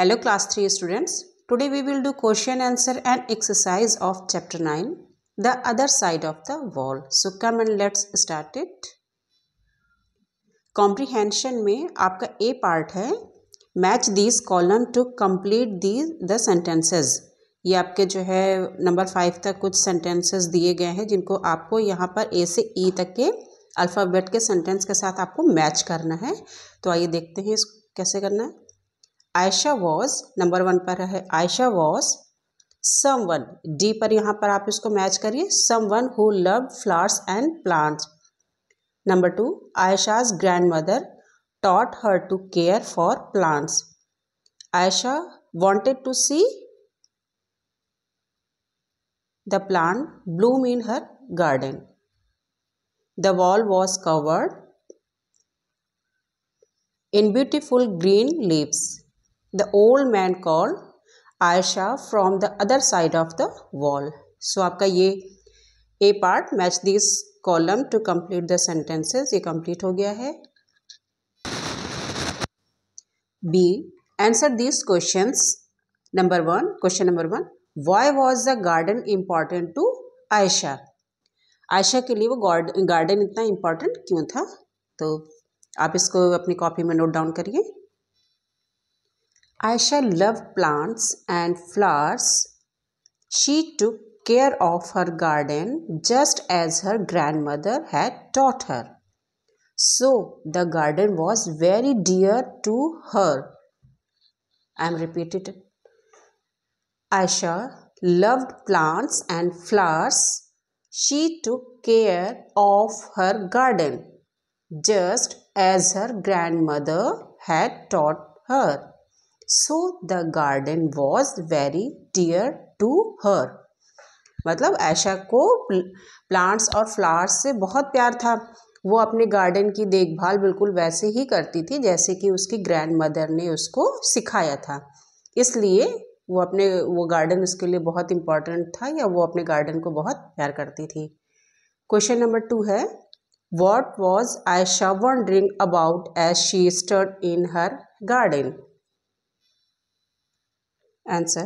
Hello class three students today we will do question answer and exercise of chapter nine the other side of the wall so come and let's start it comprehension में आपका A part है match these column to complete the the sentences ये आपके जो है number five तक कुछ sentences दिए गए हैं जिनको आपको यहाँ पर ए से ई e तक के अल्फ़ाबेट के सेंटेंस के साथ आपको मैच करना है तो आइए देखते हैं इस कैसे करना है आयशा वॉज नंबर वन पर है Aisha was someone the पर यहाँ पर आप इसको मैच करिए someone who love flowers and plants number two Aisha's grandmother taught her to care for plants. Aisha wanted to see the plant bloom in her garden. The wall was covered in beautiful green leaves. The old man called Aisha from the other side of the wall. So आपका ये A part match this column to complete the sentences ये complete हो गया है B answer this question number one question number one why was the garden important to Aisha Aisha के लिए वो garden इतना इम्पॉर्टेंट क्यों था तो आप इसको अपनी कॉपी में नोट डाउन करिए Aisha loved plants and flowers. She took care of her garden just as her grandmother had taught her. So the garden was very dear to her. I am repeated. Aisha loved plants and flowers. She took care of her garden just as her grandmother had taught her. So the garden was very dear to her मतलब ऐशा को plants और flowers से बहुत प्यार था वो अपने garden की देखभाल बिल्कुल वैसे ही करती थी जैसे कि उसकी ग्रैंड मदर ने उसको सिखाया था इसलिए वो अपने वो गार्डन उसके लिए बहुत इम्पॉर्टेंट था या वो अपने गार्डन को बहुत प्यार करती थी क्वेश्चन नंबर टू है what was Aisha wondering about as she stared in her garden Answer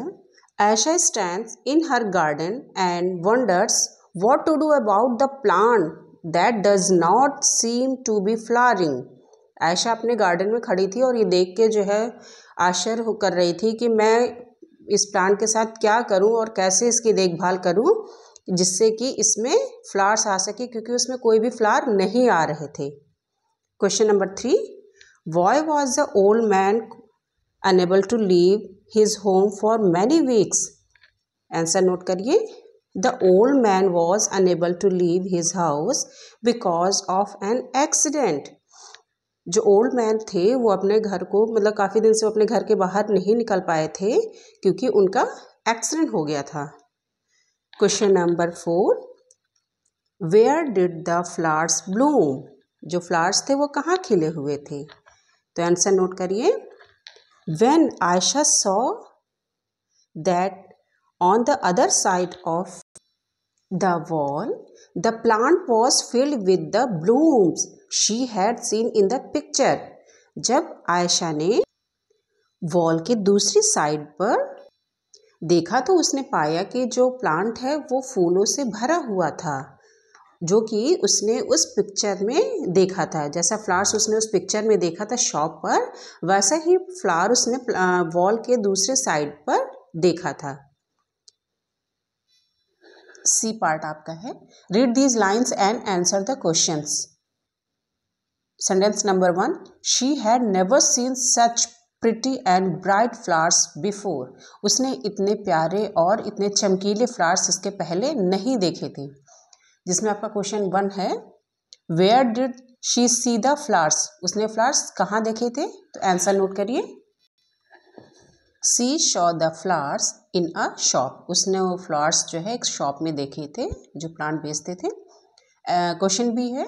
Asha stands in her garden and wonders what to do about the plant that does not seem to be flowering. Aisha अपने garden में खड़ी थी और ये देख के जो है आश्चर्य कर रही थी कि मैं इस प्लांट के साथ क्या करूं और कैसे इसकी देखभाल करूं जिससे कि इसमें फ्लावर्स आ सके क्योंकि उसमें कोई भी फ्लावर नहीं आ रहे थे question number three why was the old man unable to leave his home for many weeks answer note करिए the old man was unable to leave his house because of an accident जो old man थे वो अपने घर को मतलब काफ़ी दिन से वो अपने घर के बाहर नहीं निकल पाए थे क्योंकि उनका एक्सीडेंट हो गया था question number four where did the flowers bloom जो फ्लावर्स थे वो कहाँ खिले हुए थे तो आंसर नोट करिए When Aisha saw that on the other side of the wall, the plant was filled with the blooms she had seen in the picture. jab aisha ne wall ke dusri side par देखा तो उसने पाया कि जो plant है वो फूलों से भरा हुआ था जो कि उसने उस पिक्चर में देखा था जैसा फ्लावर्स उसने उस पिक्चर में देखा था शॉप पर वैसा ही फ्लावर उसने वॉल के दूसरे साइड पर देखा था सी पार्ट आपका है read these lines and answer the question sentence number one she had never seen such pretty and bright flowers before उसने इतने प्यारे और इतने चमकीले फ्लावर्स इसके पहले नहीं देखे थे जिसमें आपका क्वेश्चन वन है where did she see the flowers उसने फ्लावर्स कहाँ देखे थे तो आंसर नोट करिए she saw the flowers in a shop उसने वो फ्लावर्स जो है एक शॉप में देखे थे जो प्लांट बेचते थे क्वेश्चन uh, बी है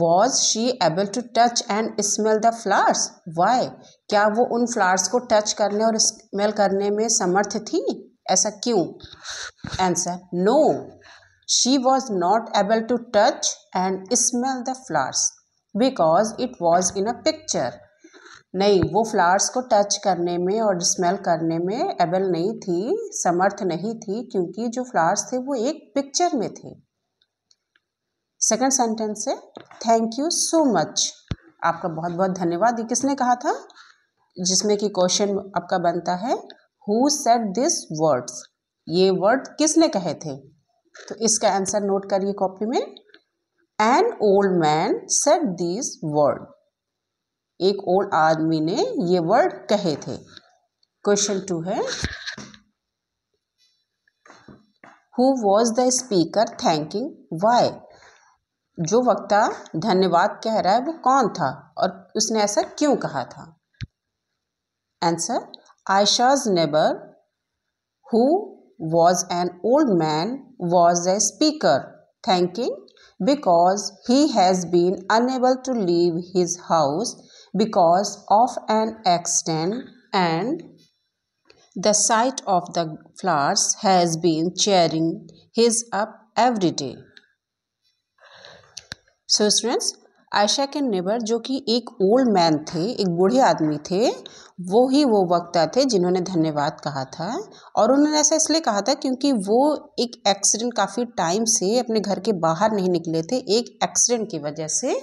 was she able to touch and smell the flowers why क्या वो उन फ्लावर्स को टच करने और स्मेल करने में समर्थ थी ऐसा क्यों answer no She was not able to touch and smell the flowers because it was in a picture. नहीं वो फ्लावर्स को टच करने में और स्मेल करने में एबल नहीं थी समर्थ नहीं थी क्योंकि जो फ्लावर्स थे वो एक पिक्चर में थे सेकंड सेंटेंस है थैंक यू सो मच आपका बहुत बहुत धन्यवाद ये किसने कहा था जिसमें कि क्वेश्चन आपका बनता है हु सेट दिस वर्ड्स ये वर्ड किसने कहे थे तो इसका आंसर नोट करिए कॉपी में an old man said this word एक ओल्ड आदमी ने ये वर्ड कहे थे क्वेश्चन टू है who was the speaker thanking why जो वक्ता धन्यवाद कह रहा है वो कौन था और उसने ऐसा क्यों कहा था answer Aisha's neighbour who was an old man was a speaker, thanking because he has been unable to leave his house because of an accident and the sight of the flowers has been cheering his up every day. So, students, Aisha के neighbour जो कि एक old man थे एक बूढ़े आदमी थे वो ही वो वक्ता थे जिन्होंने धन्यवाद कहा था और उन्होंने ऐसा इसलिए कहा था क्योंकि वो एक एक्सीडेंट काफ़ी टाइम से अपने घर के बाहर नहीं निकले थे एक एक्सीडेंट की वजह से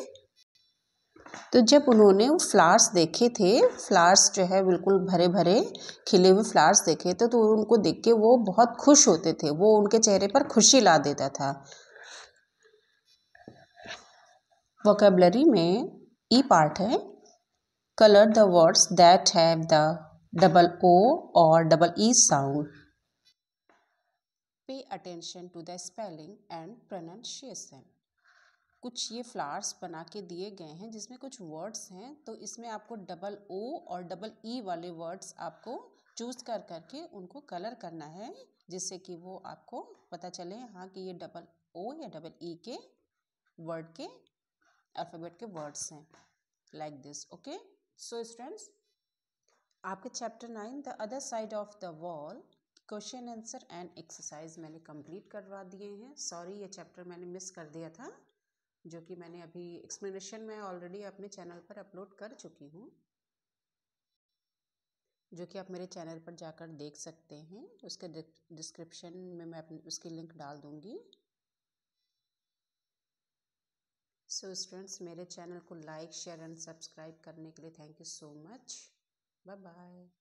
तो जब उन्होंने वो फ्लावर्स देखे थे फ्लावर्स जो है बिल्कुल भरे भरे खिले हुए फ्लावर्स देखे थे तो उनको देख के वो बहुत खुश होते थे वो उनके चेहरे पर खुशी ला देता था वोकेबलरी में ई e पार्ट है colour the words that have the double O और double E sound pay attention to the spelling and pronunciation कुछ ये फ्लावर्स बना के दिए गए हैं जिसमें कुछ वर्ड्स हैं तो इसमें आपको डबल ओ और डबल ई e वाले वर्ड्स आपको चूज़ कर करके उनको कलर करना है जिससे कि वो आपको पता चले हाँ कि ये डबल ओ या डबल ई e के वर्ड के अल्फ़ाबेट के वर्ड्स हैं like this okay so students आपके chapter nine the other side of the wall question answer and exercise मैंने कंप्लीट करवा दिए हैं सॉरी ये चैप्टर मैंने मिस कर दिया था जो कि मैंने अभी एक्सप्लेनेशन में ऑलरेडी अपने चैनल पर अपलोड कर चुकी हूँ जो कि आप मेरे चैनल पर जाकर देख सकते हैं उसके डिस्क्रिप्शन में मैं अपनी उसकी लिंक डाल दूँगी सो so स्टूडेंट्स मेरे चैनल को लाइक शेयर एंड सब्सक्राइब करने के लिए thank you so much bye bye